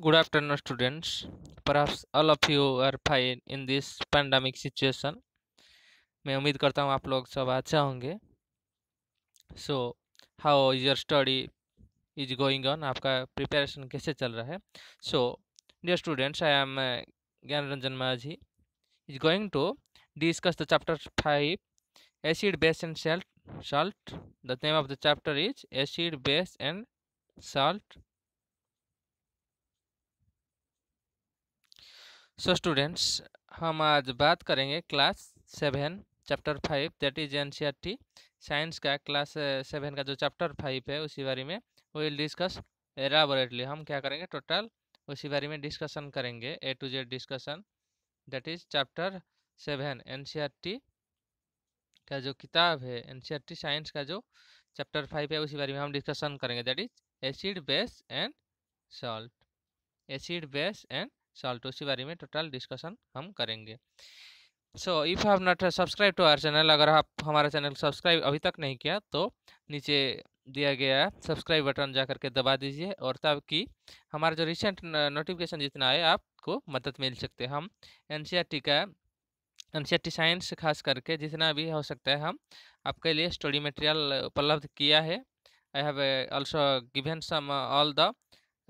Good afternoon students पर all of you are fine in this pandemic situation मैं उम्मीद करता हूँ आप लोग सब अच्छे होंगे so how your study is going on आपका प्रिपरेशन कैसे चल रहा है so dear students I am Gyan Ranjan Majhi is going to discuss the chapter five acid base and salt salt the name of the chapter is acid base and salt so students हम आज बात करेंगे class seven chapter five that is an science का class seven eh, का जो chapter five है उसी बारे में विल डिस्कस एराबोरेटली हम क्या करेंगे टोटल उसी बारे में डिस्कशन करेंगे A to Z discussion that is chapter seven an का जो किताब है एन साइंस e का जो चैप्टर फाइव है उसी बारे में हम डिस्कशन करेंगे that is acid base and salt acid base and salt उसी बारे में टोटल डिस्कशन हम करेंगे so if have not subscribe to our channel अगर आप हमारा चैनल सब्सक्राइब अभी तक नहीं किया तो नीचे दिया गया सब्सक्राइब बटन जा करके दबा दीजिए और तब कि हमारा जो रिसेंट नोटिफिकेशन जितना आए आपको मदद मिल सकते हम एन का एन साइंस खास करके जितना भी हो सकता है हम आपके लिए स्टडी मटेरियल उपलब्ध किया है I have also given some all the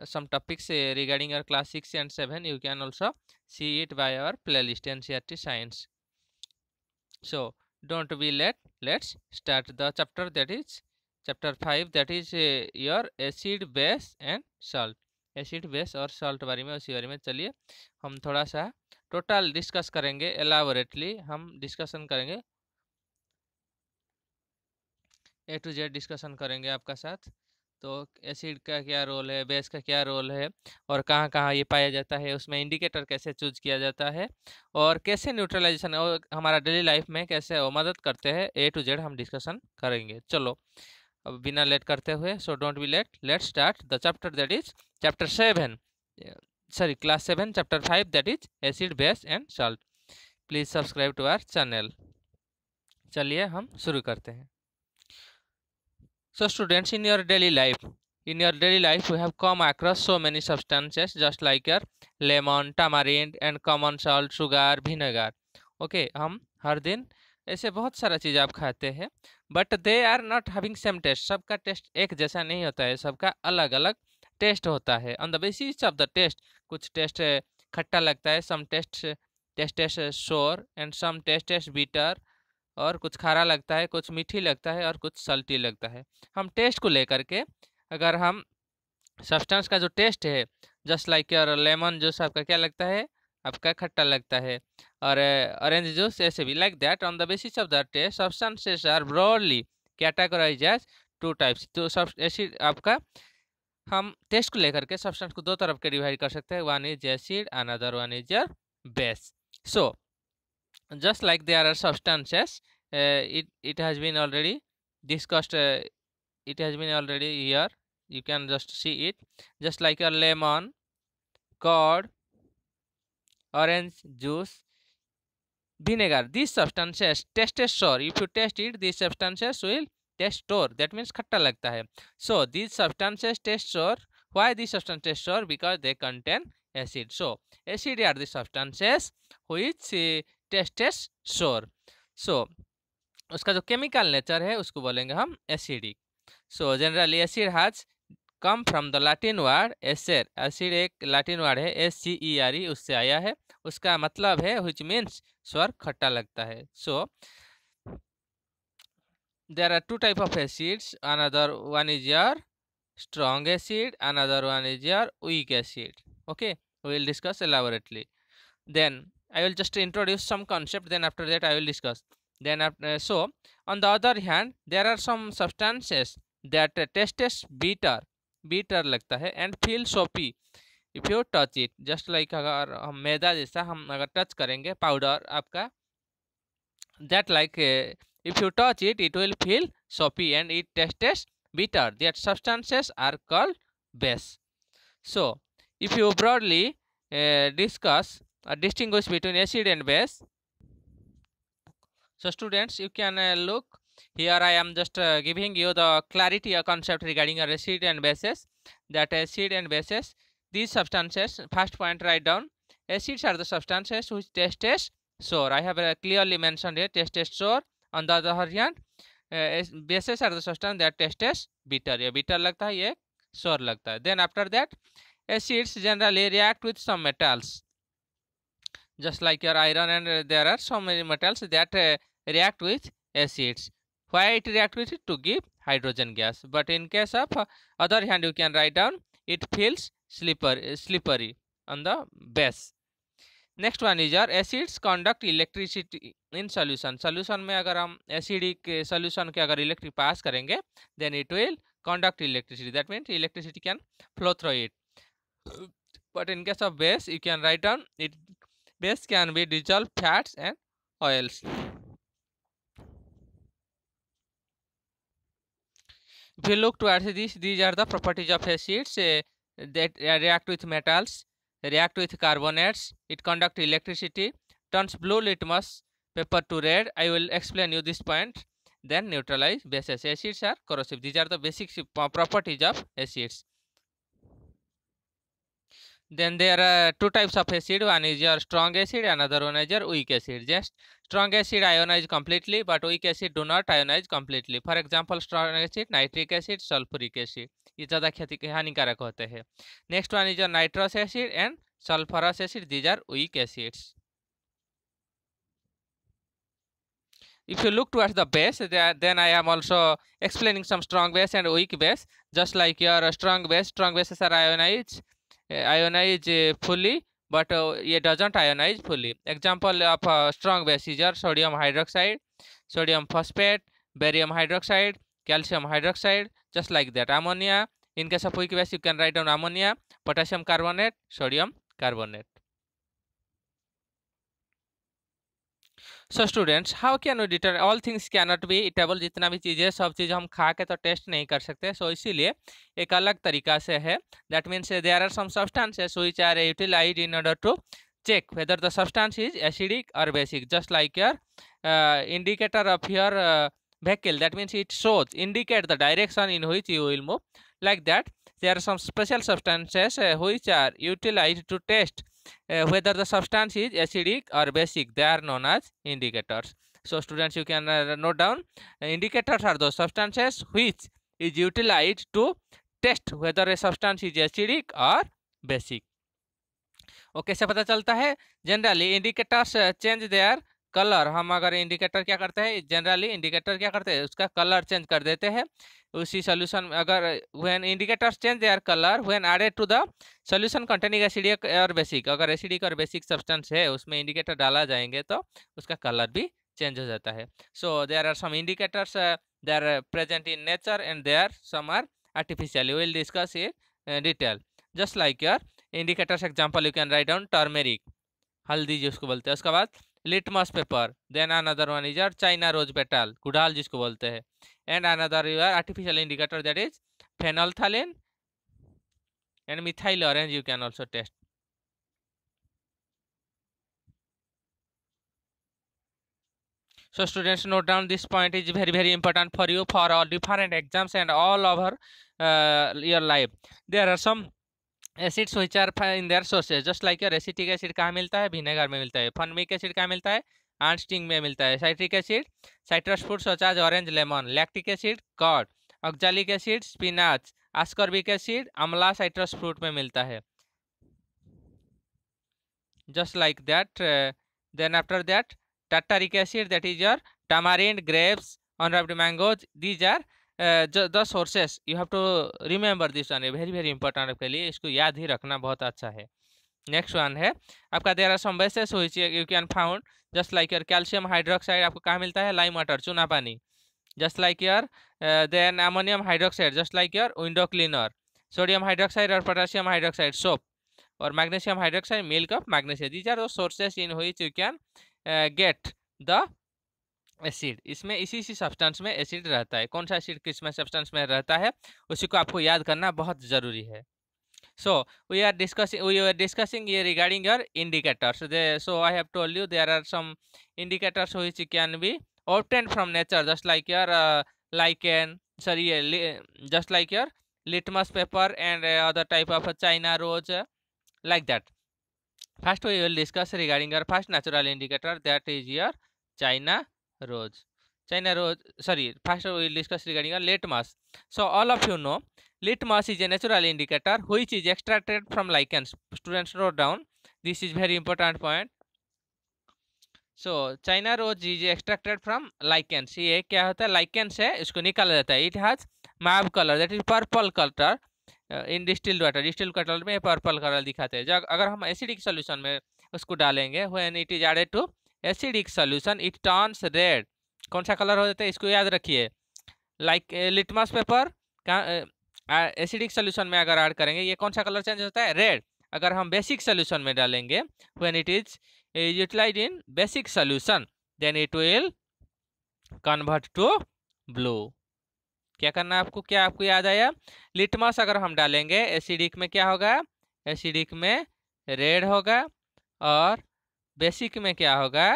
some topics uh, regarding our class 6 and 7 you can also see it by our playlist ncrt science so don't be late let's start the chapter that is chapter 5 that is uh, your acid base and salt acid base और salt बारे में उसी बारे में चलिए हम थोड़ा सा टोटल डिस्कस करेंगे एलाबोरेटली हम डिस्कशन करेंगे ए टू जेड डिस्कशन करेंगे आपका साथ तो एसिड का क्या रोल है बेस का क्या रोल है और कहाँ कहाँ ये पाया जाता है उसमें इंडिकेटर कैसे चूज किया जाता है और कैसे न्यूट्रलाइजेशन और हमारा डेली लाइफ में कैसे वो मदद करते हैं ए टू जेड हम डिस्कशन करेंगे चलो अब बिना लेट करते हुए so don't be late late start the chapter that is chapter seven sorry class seven chapter five that is acid base and salt please subscribe to our channel चलिए हम शुरू करते हैं So students in your daily life, in your daily life we have come across so many substances just like your lemon, tamarind and common salt, sugar, vinegar. Okay, hum har din aise bahut sara cheez aap khate hain but they are not having same taste sabka taste ek jaisa nahi hota hai sabka alag alag taste hota hai on the basis of the taste kuch taste khatta lagta hai some taste taste is sour and some taste is bitter और कुछ खारा लगता है कुछ मीठी लगता है और कुछ सल्टी लगता है हम टेस्ट को लेकर के अगर हम सब्सटेंस का जो टेस्ट है just like your lemon juice आपका क्या लगता है आपका खट्टा लगता है और ऑरेंज जूस ऐसे भी like that on the basis of the test substances are broadly categorize as two types तो सब एसिड आपका हम टेस्ट को लेकर के सब्सटेंस को दो तरफ के डिवाइड कर सकते हैं one is acid another one is your base so just like there are substances uh, it it has been already discussed uh, it has been already here you can just see it just like a lemon curd orange juice vinegar these substances test sour if you test it these substances will test sour that means khatta lagta hai so these substances test sour why these substances sour because they contain acid so acid are the substances which uh, शोर सो उसका जो chemical nature है उसको बोलेंगे हम acidic so generally acid has come from the Latin word acer acid एक Latin word है S C E R E उससे आया है उसका मतलब है विच मीन्स स्वर खट्टा लगता है so there are two type of acids another one is your strong acid another other one is weak acid acid we will discuss elaborately i will just introduce some concept then after that i will discuss then after, so on the other hand there are some substances that uh, tastes bitter bitter लगता है and feel soapy if you touch it just like अगर हम मैदा जैसा हम अगर touch करेंगे powder आपका that like uh, if you touch it it will feel soapy and it tastes bitter that substances are called base so if you broadly uh, discuss uh, distinguish between acid and base so students you can uh, look here i am just uh, giving you the clarity a concept regarding acid and bases that acid and bases these substances first point write down acids are the substances which taste as sour i have uh, clearly mentioned here taste as sour on the other hand uh, bases are the substance that taste as bitter ये bitter lagta hai ye sour lagta hai then after that acids generally react with some metals just like your iron and there are so many metals that uh, react with acids why it react with it to give hydrogen gas but in case of uh, other hand you can write down it feels slippery slippery on the base next one is are acids conduct electricity in solution solution में अगर हम acidic solution के अगर electric pass करेंगे then it will conduct electricity that means electricity can flow through it but in case of base you can write down it base can be dissolve fats and oils we look towards this these are the properties of acids that react with metals react with carbonates it conduct electricity turns blue litmus paper to red I will explain you this point then neutralize bases acids are corrosive these are the basic properties of acids then there are two types of acid one is your strong acid another one is your weak acid just strong acid ionize completely but weak acid do not ionize completely for example strong acid nitric acid sulfuric acid ये ज़्यादा क्षति हानिकारक होते हैं next one is your nitrous acid and sulphurous acid these are weak acids if you look towards the base then i am also explaining some strong base and weak base just like your strong base strong bases are ionized ionize fully but it doesn't ionize fully example of strong bases are sodium hydroxide sodium phosphate barium hydroxide calcium hydroxide just like that ammonia in case of weak base you can write down ammonia potassium carbonate sodium carbonate so students how can you deter all things can not be eatable जितना भी चीज़ है सब चीज़ हम खा के तो test नहीं कर सकते सो so, इसीलिए एक अलग तरीका से है that means there are substances which are utilize in order to check whether the substance is acidic और basic just like your indicator of your vehicle that means it shows indicate the direction in which you will move like that there are some special substances which are utilize to test uh, whether the substance is acidic or basic they are known as indicators so students you can uh, note down uh, indicators are those substances which is utilized to test whether a substance is acidic or basic okay okay, से पता चलता है generally indicators change their colour हम अगर indicator क्या करते हैं generally indicator क्या करते हैं उसका कलर चेंज कर देते हैं उसी सोल्यूशन अगर when indicators change their colour when added to the solution containing acidic और बेसिक अगर एसिडिक और बेसिक सब्सटेंस है उसमें इंडिकेटर डाला जाएंगे तो उसका कलर भी चेंज हो जाता है so there are some indicators they are present in nature and they are some are artificial will discuss in detail just like your indicators example you can write down turmeric हल्दी हल्दी उसको बोलते हैं उसके बाद litmus paper then another one is are China rose petal गुडाल जिसको बोलते हैं and another you are artificial indicator that is phenolphthalein and methyl orange you can also test so students note down this point is very very important for you for all different exams and all over your life there are some acids which are in their sources just like your acetic acid कहाँ मिलता है vinegar में मिलता है फनमिक acid कहाँ मिलता है aunt sting में मिलता है citric acid citrus fruit such as orange lemon lactic acid curd oxalic acid spinach ascorbic acid amla citrus fruit में मिलता है just like that then after that that acid that is your your grapes grapes mangoes these are the sources you have to remember this one very very important आपके लिए इसको याद ही रखना बहुत अच्छा है नेक्स्ट वन है आपका there are some bases which you can found just like your calcium hydroxide आपको कहाँ मिलता है लाइम वाटर चूना पानी just like your then ammonium hydroxide just like your window cleaner sodium hydroxide और पोटासियम हाइड्रोक्साइड सोप और magnesium hydroxide milk of magnesium these are दो sources in which you can get the acid इसमें इसी इसी substance में acid रहता है कौन सा एसिड किस में सब्सटेंस में रहता है उसी को आपको याद करना बहुत ज़रूरी है so we are discussing we are discussing ये regarding your indicators they so I have told you there are some indicators which can be obtained from nature just like your like an sorry just like your litmus paper and other type of China rose like that first we will discuss regarding your first natural indicator that is your China rose China rose sorry first will discuss regarding litmus so all of you know litmus is a natural indicator which is extracted from lichens students note down this is very important point so China rose is extracted from lichens ये क्या होता है lichens है इसको निकाला जाता है it has mauve colour that is purple colour in distil water distil kettle में पर्पल कलर दिखाते हैं जब अगर हम एसिडिक सोल्यूशन में उसको डालेंगे when it is added to acidic solution it turns red कौन सा कलर हो जाता है इसको याद रखिए like litmus paper acidic solution में अगर ऐड करेंगे ये कौन सा कलर चेंज होता है रेड अगर हम बेसिक सोल्यूशन में डालेंगे when it is utilize in basic solution then it will convert to blue क्या करना है आपको क्या आपको याद आया लिटमस अगर हम डालेंगे एसिडिक में क्या होगा एसिडिक में रेड होगा और बेसिक में क्या होगा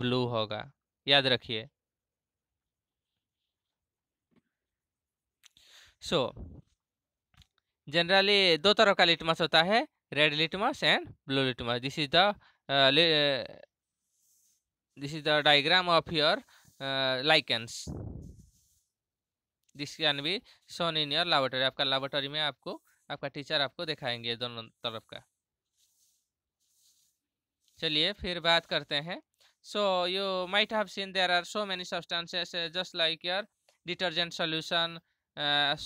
ब्लू होगा याद रखिए सो जनरली दो तरह का लिटमस होता है red litmus and blue litmus this is the this is the diagram of your lichens this can be shown in your laboratory आपका लेबोरेटरी में आपको आपका टीचर आपको दिखाएंगे दोनों तरफ का चलिए फिर बात करते हैं so you might have seen there are so many substances just like your detergent solution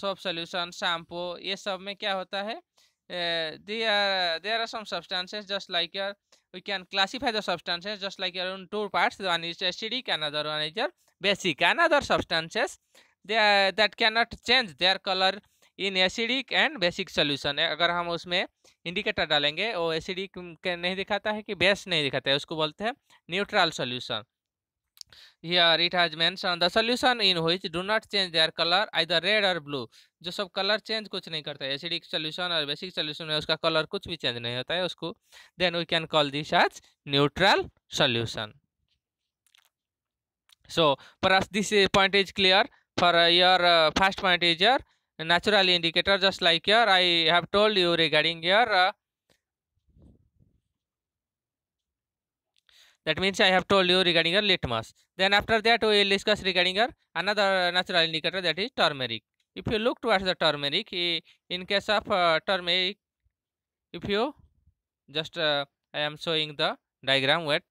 soap solution shampoo ये सब में क्या होता है they are there are substances just like your we can classify the substances just like your उन two parts one is acidic another one is your basic another substances they that can not change their colour in acidic and basic solution अगर हम उसमें indicator डालेंगे वो acidic नहीं दिखाता है कि बेस नहीं दिखाता है उसको बोलते हैं neutral solution here it has mentioned the solution in which do not change their color either red और ब्लू जो सब कलर चेंज कुछ नहीं करता है एसिडिक सोल्यूशन और बेसिक सोल्यूशन में उसका कलर कुछ भी चेंज नहीं होता है उसको then we can call this as neutral solution so पर this point is clear for your first point is your naturally indicator just like here I have told you regarding here uh, that means I have told you regarding your litmus then after that we will discuss regarding your another natural indicator that is turmeric if you look towards the turmeric in case of uh, turmeric if you just uh, I am showing the diagram what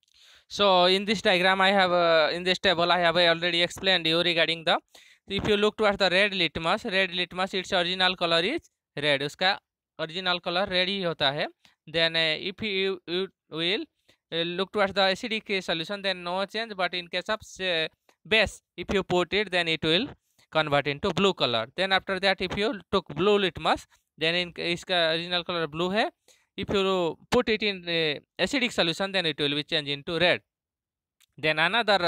so in this diagram I have uh, in this table I have already explained you regarding the तो if you look to toward the red litmus red litmus its original colour is red उसका original colour red ही होता है then if you will look to toward the acidic solution then no change but in case of base if you put it then it will convert in to blue colour then after that if you took blue litmus then in इसका original colour blue है if you put it in acidic solution then it will be change into red then another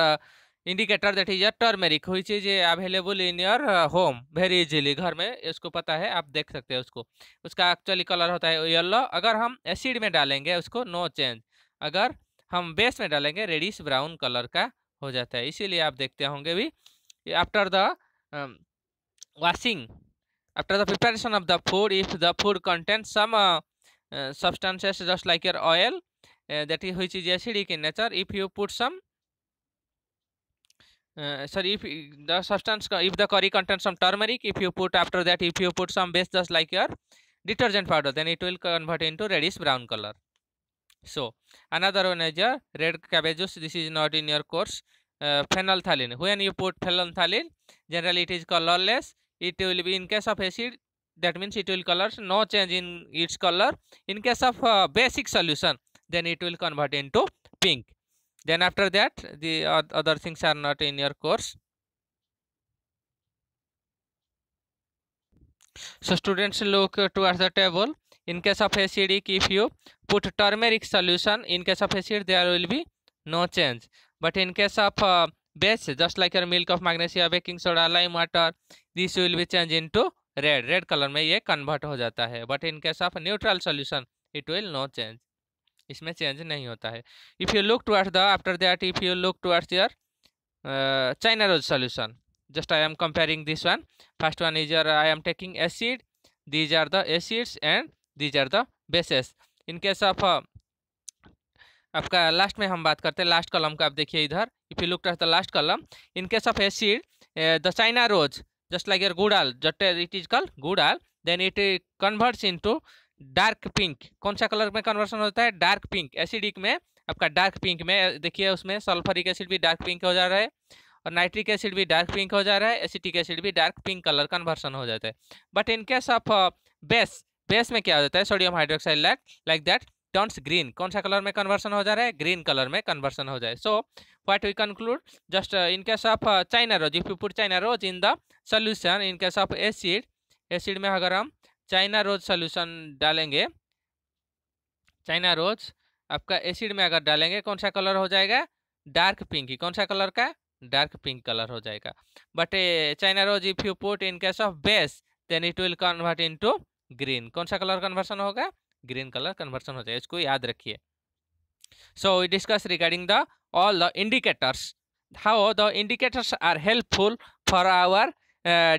indicator that is a turmeric which is available in your home very easily घर में इसको पता है आप देख सकते हैं उसको उसका एक्चुअली कलर होता है येल्लो अगर हम एसिड में डालेंगे उसको नो चेंज अगर हम बेस में डालेंगे रेडिस ब्राउन कलर का हो जाता है इसीलिए आप देखते होंगे भी after the washing after the preparation of the food if the food content some substances just like your oil that is which is is in nature if you put some Uh, sorry if the substance if the curry contains some turmeric if you put after that if you put some base just like your detergent powder then it will convert into reddish brown color so another one is your red cabbages this is not in your course uh, phenolphthalein when you put phenolphthalein generally it is colorless it will be in case of acid that means it will colors no change in its color in case of uh, basic solution then it will convert into pink then after that the other things are not in your course so students look towards the table in case of acidic if you put turmeric solution in case of acid there will be no change but in case of uh, base just like your milk of magnesia baking soda lime water this will be change into red red color mein ye convert ho jata hai but in case of neutral solution it will no change इसमें change नहीं होता है if you look towards the after that if you look towards your China rose solution just I am comparing this one first one is here I am taking acid these are the acids and these are the bases in case of आपका last में हम बात करते हैं last कलम का आप देखिए इधर if you look the last column in case of acid the China rose just like your all जट it is call all then it converts into dark pink कौन सा कलर में कन्वर्सन होता है डार्क पिंक एसिडिक में आपका dark pink में देखिए उसमें सल्फरिक एसिड भी डार्क पिंक हो जा रहा है और नाइट्रिक एसिड भी डार्क पिंक हो जा रहा है एसिटिक एसिड भी डार्क पिंक कलर कन्वर्सन हो जाता है but in case of base base में क्या हो जाता है sodium hydroxide like like that turns green कौन सा कलर में कन्वर्सन हो जा रहा है ग्रीन कलर में कन्वर्सन हो जाए so what we conclude just in case of China rose if you put China rose in the solution in case of acid acid में अगर हम चाइना रोज सोल्यूशन डालेंगे चाइना रोज आपका acid में अगर डालेंगे कौन सा कलर हो जाएगा डार्क पिंक कौन सा कलर का डार्क पिंक कलर हो जाएगा but China rose if you put in case of base then it will convert to green कौन सा कलर कन्वर्सन होगा ग्रीन कलर कन्वर्सन हो जाएगा इसको याद रखिए so discuss regarding the all the indicators how the indicators are helpful for our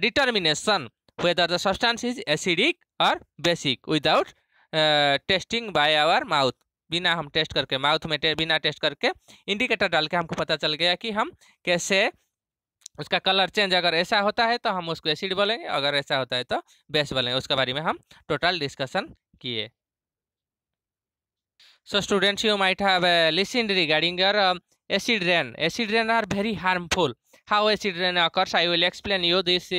determination uh, whether the substance is acidic or basic without uh, testing by our mouth बिना हम test करके mouth में बिना test करके indicator डाल के हमको पता चल गया कि हम कैसे उसका कलर चेंज अगर ऐसा होता है तो हम उसको एसिड बोलेंगे अगर ऐसा होता है तो बेस बोलेंगे उसके बारे में हम टोटल डिस्कशन किए so students you might have listen regarding your acid rain acid rain are very harmful how acid rain occurs I will explain you this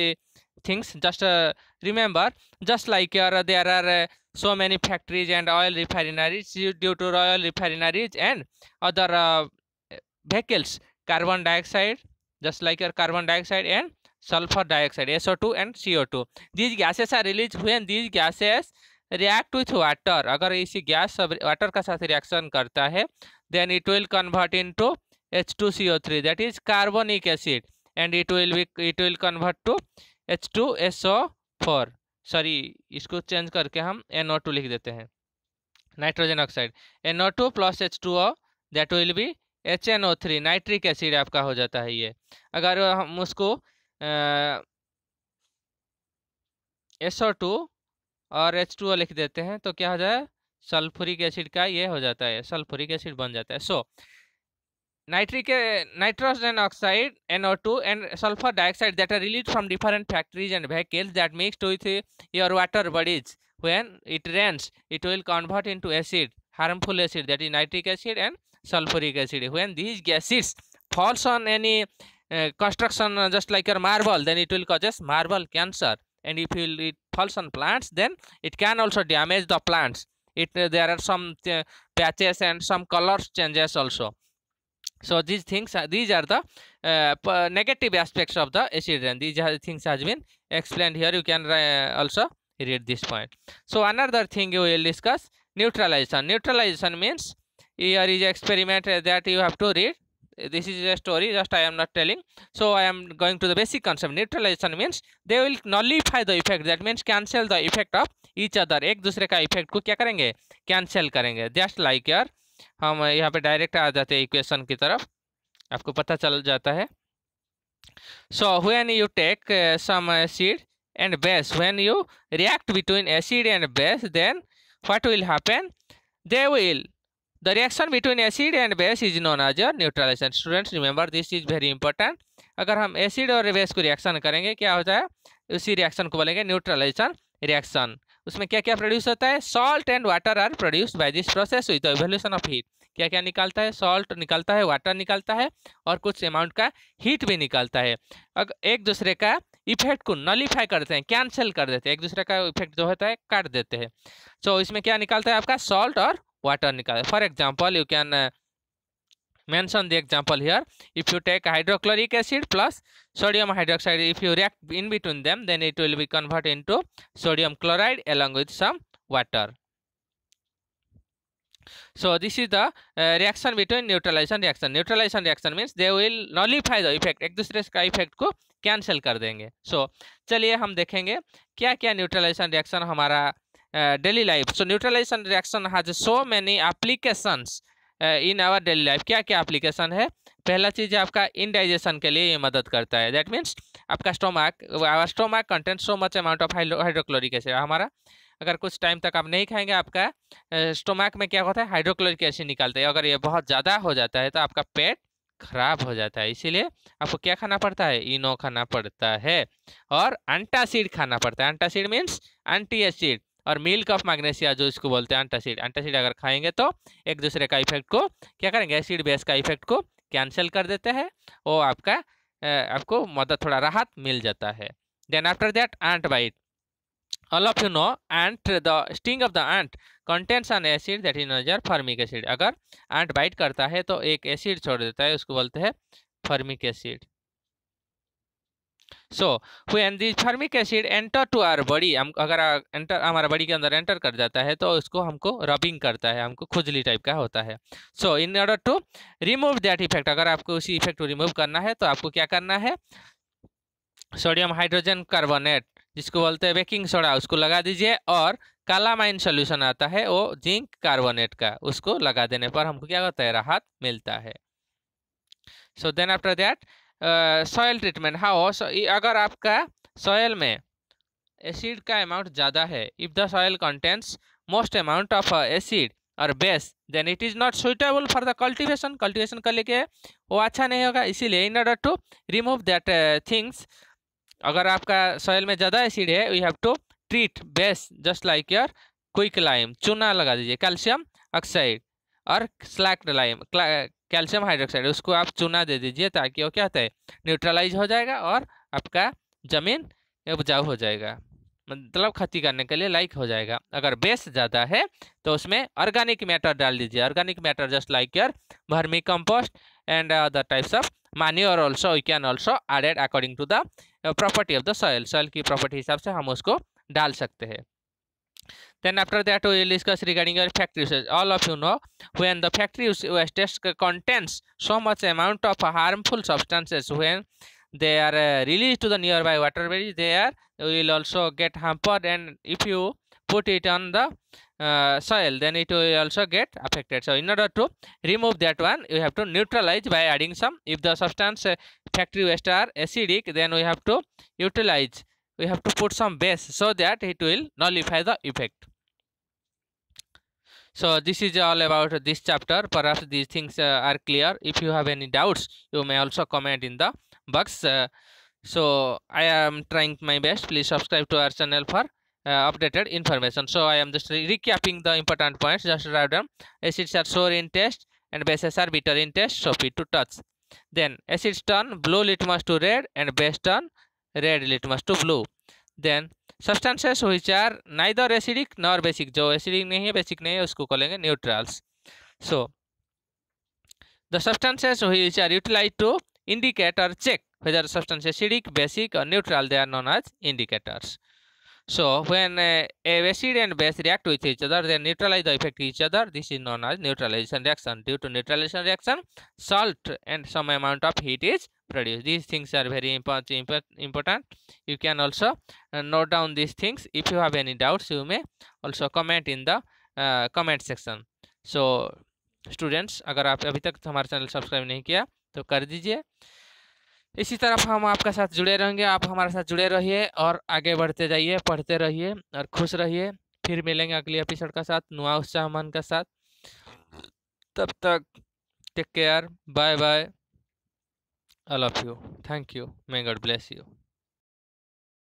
things just uh, remember just like your uh, there are uh, so many factories and oil refineries due to oil refineries and other uh, vehicles carbon dioxide just like your carbon dioxide and sulfur dioxide so2 and co2 these gases are released when these gases react with water agar इसी gas water ka sath reaction karta hai then it will convert into H2CO3 that is carbonic acid and it will be it will convert to H two S O four sorry इसको change करके हम N O two लिख देते हैं nitrogen oxide N O two plus H two O that will be H N O three nitric acid आपका हो जाता है ये अगर हम उसको एस ओ टू और एच टू ओ लिख देते हैं तो क्या हो जाए सल्फ्यूरिक एसिड का ये हो जाता है सल्फ्यूरिक एसिड बन जाता है सो so, nitric uh, nitrogen oxide NO2 and sulfur dioxide that are released from different factories and vehicles that mixed with uh, your water bodies when it rains it will convert into acid harmful acid that is nitric acid and sulfuric acid when these gases falls on any uh, construction uh, just like your marble then it will cause marble cancer and if it falls on plants then it can also damage the plants it uh, there are some patches and some colors changes also so these things are, these are the uh, negative aspects of the acid rain these are the things has been explained here you can uh, also read this point so another thing you will discuss neutralization neutralization means here is experiment that you have to read this is a story just i am not telling so i am going to the basic concept neutralization means they will nullify the effect that means cancel the effect of each other ek dusre ka effect ko kya karenge cancel karenge just like here हम यहाँ पे direct आ जाते हैं equation की तरफ आपको पता चल जाता है so when you take some acid and base when you react between acid and base then what will happen they will the reaction between acid and base is known as a neutralisation students remember this is very important अगर हम acid और base को reaction करेंगे क्या हो जाए उसी reaction को बोलेंगे न्यूट्रलाइजेशन रिएक्शन उसमें क्या क्या प्रोड्यूस होता है salt and water are produced by this process with evolution of heat क्या क्या निकालता है सॉल्ट निकलता है वाटर निकलता है और कुछ अमाउंट का हीट भी निकलता है एक दूसरे का इफेक्ट को नलीफाई करते हैं कैंसिल कर देते हैं एक दूसरे का इफेक्ट जो होता है काट देते हैं सो so, इसमें क्या निकालता है आपका सॉल्ट और वाटर निकालता है for example you can mention the example here if you take hydrochloric acid plus sodium hydroxide if you react in between them then it will be convert into sodium chloride along with some water so this is the uh, reaction between neutralization reaction neutralization reaction means they will nullify the effect ek dusre ka effect ko cancel kar denge so, chaliye hum dekhenge kya kya neutralization reaction hamara uh, daily life so neutralization reaction has so many applications in our daily life क्या क्या application है पहला चीज़ आपका indigestion के लिए ये मदद करता है दैट मीन्स आपका stomach our stomach content so much amount of hydrochloric acid हमारा अगर कुछ टाइम तक आप नहीं खाएंगे आपका स्टोमक में क्या होता है हाइड्रोक्लोरिक एसिड निकालते हैं अगर ये बहुत ज़्यादा हो जाता है तो आपका पेट खराब हो जाता है इसीलिए आपको क्या खाना पड़ता है इनो खाना पड़ता है और एंटासिड खाना पड़ता है एंटासिड मीन्स एंटी एसिड और मिल्क ऑफ मैग्नेशिया जो इसको बोलते हैं एंटासिड एंटासिड अगर खाएंगे तो एक दूसरे का इफेक्ट को क्या करेंगे एसिड बेस का इफेक्ट को कैंसिल कर देते हैं वो आपका आपको मदद थोड़ा राहत मिल जाता है then after that ant bite all of you know ant the sting of the ant contents on acid that is known as acid अगर एंट बाइट करता है तो एक एसिड छोड़ देता है उसको बोलते हैं formic acid so when this formic acid enter to our body हम अगर एंटर हमारा बॉडी के अंदर एंटर कर जाता है तो उसको हमको रबिंग करता है हमको खुजली टाइप का होता है so in order to remove that effect अगर आपको उसी इफेक्ट को रिमूव करना है तो आपको क्या करना है सोडियम हाइड्रोजन कार्बोनेट जिसको बोलते हैं बेकिंग सोडा उसको लगा दीजिए और काला माइन सोल्यूशन आता है वो जिंक कार्बोनेट का उसको लगा देने पर हमको क्या होता है राहत मिलता है so then after that soil treatment how अगर आपका सॉयल में एसिड का अमाउंट ज़्यादा है if the soil contents most amount of acid और base then it is not suitable for the cultivation cultivation कर लेके वो अच्छा नहीं होगा इसीलिए in order to remove that things अगर आपका सॉयल में ज़्यादा एसिड है we have to treat base just like your quick lime चूना लगा दीजिए कैल्शियम ऑक्साइड और स्लैक्ड लाइम कैल्शियम हाइड्रोक्साइड उसको आप चूना दे दीजिए ताकि वो क्या होता है न्यूट्रलाइज हो जाएगा और आपका ज़मीन उपजाऊ हो जाएगा मतलब खती करने के लिए लाइक हो जाएगा अगर बेस ज़्यादा है तो उसमें ऑर्गेनिक मैटर डाल दीजिए organic matter just like your vermicompost and other types of manure और also can can also added according to the property of the soil soil की प्रॉपर्टी हिसाब से हम उसको डाल सकते हैं then after that we will discuss regarding your factory usage all of you know when the factory waste contains so much amount of harmful substances when they are uh, released to the nearby water bodies there will also get hampered and if you put it on the uh, soil then it will also get affected so in order to remove that one you have to neutralize by adding some if the substance uh, factory waste are acidic then we have to utilize we have to put some base so that it will nullify the effect so this is all about this chapter perhaps these things uh, are clear if you have any doubts you may also comment in the box uh, so i am trying my best please subscribe to our channel for uh, updated information so i am just re recapping the important points just write them acids are sour in taste and bases are bitter in taste soapy to touch then acids turn blue litmus to red and base turn red litmus to blue then substances which are neither acidic nor basic जो acidic नहीं है basic नहीं है उसको कहेंगे neutrals so the substances which are utilized to indicate or check whether substance acidic basic or neutral they are known as indicators So when a acid and base react with each other, they neutralize the effect each other. This is known as neutralization reaction. Due to neutralization reaction, salt and some amount of heat is produced. These things are very important. You can also note down these things. If you have any doubts, you may also comment in the uh, comment section. So students अगर आप अभी तक हमारे channel subscribe नहीं किया तो कर दीजिए इसी तरफ हम आपके साथ जुड़े रहेंगे आप हमारे साथ जुड़े रहिए और आगे बढ़ते जाइए पढ़ते रहिए और खुश रहिए फिर मिलेंगे अगले एपिसोड के साथ नुआ उस्मान के साथ तब तक take care bye bye I love you thank you may God bless you